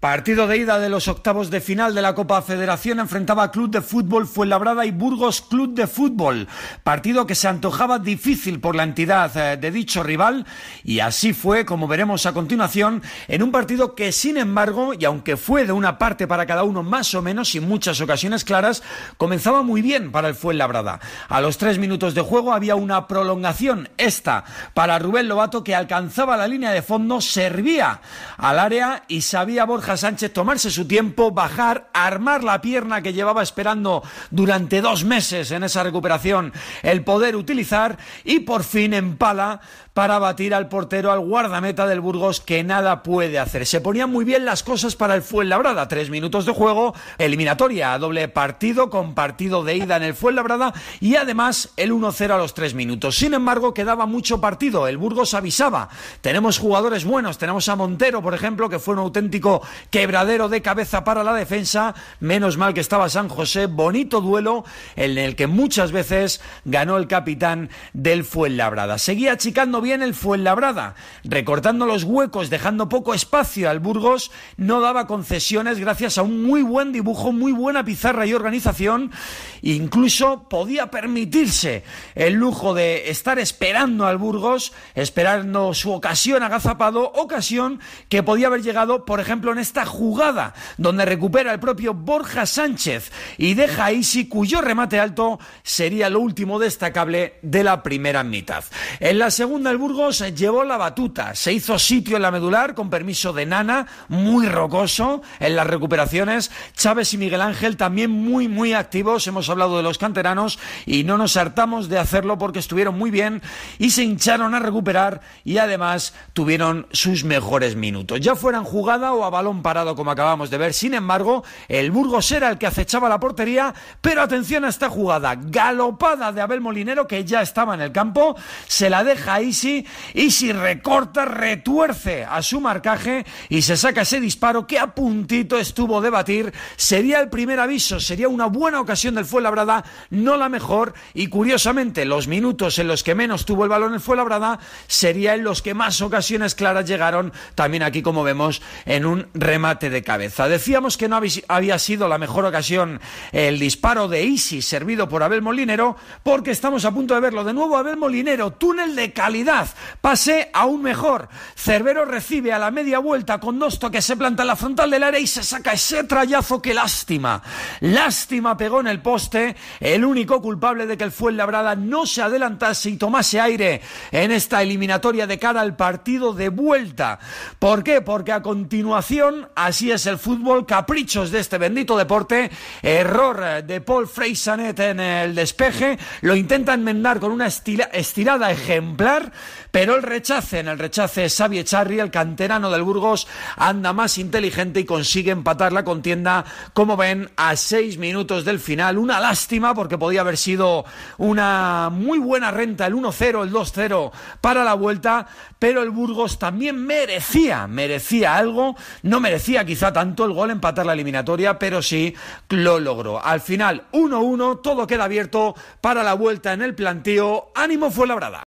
Partido de ida de los octavos de final de la Copa Federación enfrentaba Club de Fútbol Fuenlabrada y Burgos Club de Fútbol, partido que se antojaba difícil por la entidad eh, de dicho rival y así fue, como veremos a continuación, en un partido que sin embargo, y aunque fue de una parte para cada uno más o menos y muchas ocasiones claras, comenzaba muy bien para el Fuenlabrada. A los tres minutos de juego había una prolongación, esta para Rubén Lobato que alcanzaba la línea de fondo, servía al área y sabía Borja Sánchez tomarse su tiempo, bajar, armar la pierna que llevaba esperando durante dos meses en esa recuperación, el poder utilizar y por fin empala para batir al portero, al guardameta del Burgos, que nada puede hacer. Se ponían muy bien las cosas para el Fuenlabrada. Tres minutos de juego, eliminatoria, doble partido con partido de ida en el Fuenlabrada y además el 1-0 a los tres minutos. Sin embargo, quedaba mucho partido. El Burgos avisaba. Tenemos jugadores buenos, tenemos a Montero, por ejemplo, que fue un auténtico Quebradero de cabeza para la defensa. Menos mal que estaba San José. Bonito duelo en el que muchas veces ganó el capitán del Fuenlabrada. Seguía achicando bien el Fuenlabrada, recortando los huecos, dejando poco espacio al Burgos. No daba concesiones gracias a un muy buen dibujo, muy buena pizarra y organización. Incluso podía permitirse el lujo de estar esperando al Burgos, esperando su ocasión agazapado, ocasión que podía haber llegado, por ejemplo, en este esta jugada donde recupera el propio Borja Sánchez y deja a Isi cuyo remate alto sería lo último destacable de la primera mitad. En la segunda el Burgos llevó la batuta, se hizo sitio en la medular con permiso de Nana, muy rocoso en las recuperaciones, Chávez y Miguel Ángel también muy muy activos, hemos hablado de los canteranos y no nos hartamos de hacerlo porque estuvieron muy bien y se hincharon a recuperar y además tuvieron sus mejores minutos, ya fueran jugada o a balón parado como acabamos de ver. Sin embargo, el Burgos era el que acechaba la portería, pero atención a esta jugada, galopada de Abel Molinero que ya estaba en el campo, se la deja a Isi, Isi recorta, retuerce a su marcaje y se saca ese disparo que a puntito estuvo de batir, sería el primer aviso, sería una buena ocasión del fue Labrada, no la mejor y curiosamente los minutos en los que menos tuvo el balón el Labrada sería en los que más ocasiones claras llegaron, también aquí como vemos en un remate de cabeza. Decíamos que no había sido la mejor ocasión el disparo de Isis servido por Abel Molinero, porque estamos a punto de verlo de nuevo. Abel Molinero, túnel de calidad, pase aún mejor. Cervero recibe a la media vuelta con dos que se planta en la frontal del área y se saca ese trayazo que lástima. Lástima pegó en el poste, el único culpable de que el Fuenlabrada no se adelantase y tomase aire en esta eliminatoria de cara al partido de vuelta. ¿Por qué? Porque a continuación así es el fútbol, caprichos de este bendito deporte, error de Paul Freysanet en el despeje, lo intenta enmendar con una estirada ejemplar, pero el rechace, en el rechace Xavi Charri, el canterano del Burgos, anda más inteligente y consigue empatar la contienda, como ven, a seis minutos del final, una lástima porque podía haber sido una muy buena renta, el 1-0, el 2-0 para la vuelta, pero el Burgos también merecía, merecía algo, no merecía merecía quizá tanto el gol empatar la eliminatoria, pero sí lo logró. Al final, 1-1, todo queda abierto para la vuelta en el planteo. Ánimo fue labrada.